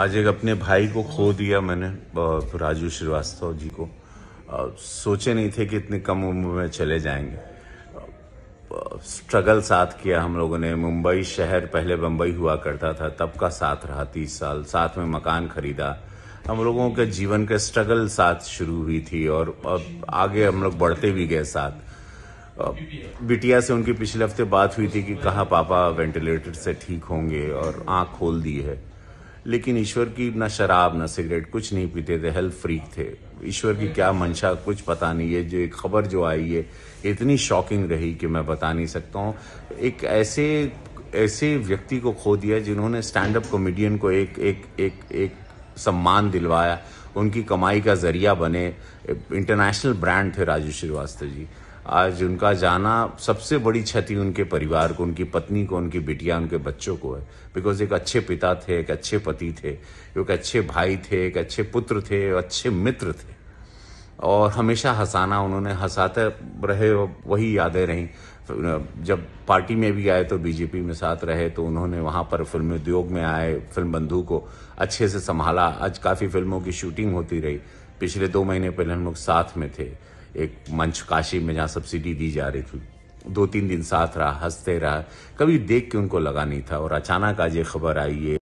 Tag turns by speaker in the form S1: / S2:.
S1: आज एक अपने भाई को खो दिया मैंने राजू श्रीवास्तव जी को सोचे नहीं थे कि इतने कम उम्र में चले जाएंगे स्ट्रगल साथ किया हम लोगों ने मुंबई शहर पहले बम्बई हुआ करता था तब का साथ रहा तीस साल साथ में मकान खरीदा हम लोगों के जीवन के स्ट्रगल साथ शुरू हुई थी और अब आगे हम लोग बढ़ते भी गए साथ बिटिया से उनकी पिछले हफ्ते बात हुई थी कि कहा पापा वेंटिलेटर से ठीक होंगे और आँख खोल दी है लेकिन ईश्वर की ना शराब ना सिगरेट कुछ नहीं पीते थे हेल्थ फ्रीक थे ईश्वर की क्या मंशा कुछ पता नहीं है जो एक खबर जो आई है इतनी शॉकिंग रही कि मैं बता नहीं सकता हूँ एक ऐसे ऐसे व्यक्ति को खो दिया जिन्होंने स्टैंड अप कॉमेडियन को एक एक एक एक सम्मान दिलवाया उनकी कमाई का जरिया बने इंटरनेशनल ब्रांड थे राजू श्रीवास्तव जी आज उनका जाना सबसे बड़ी क्षति उनके परिवार को उनकी पत्नी को उनकी बिटिया उनके बच्चों को है बिकॉज एक अच्छे पिता थे एक अच्छे पति थे एक अच्छे भाई थे एक अच्छे पुत्र थे अच्छे मित्र थे और हमेशा हंसाना उन्होंने हंसाते रहे वही यादें रहीं जब पार्टी में भी आए तो बीजेपी में साथ रहे तो उन्होंने वहाँ पर फिल्म उद्योग में आए फिल्म बंधु को अच्छे से संभाला आज काफ़ी फिल्मों की शूटिंग होती रही पिछले दो महीने पहले हम लोग साथ में थे एक मंच काशी में जहाँ सब्सिडी दी जा रही थी दो तीन दिन साथ रहा हंसते रहा कभी देख के उनको लगा नहीं था और अचानक आज ये खबर आई है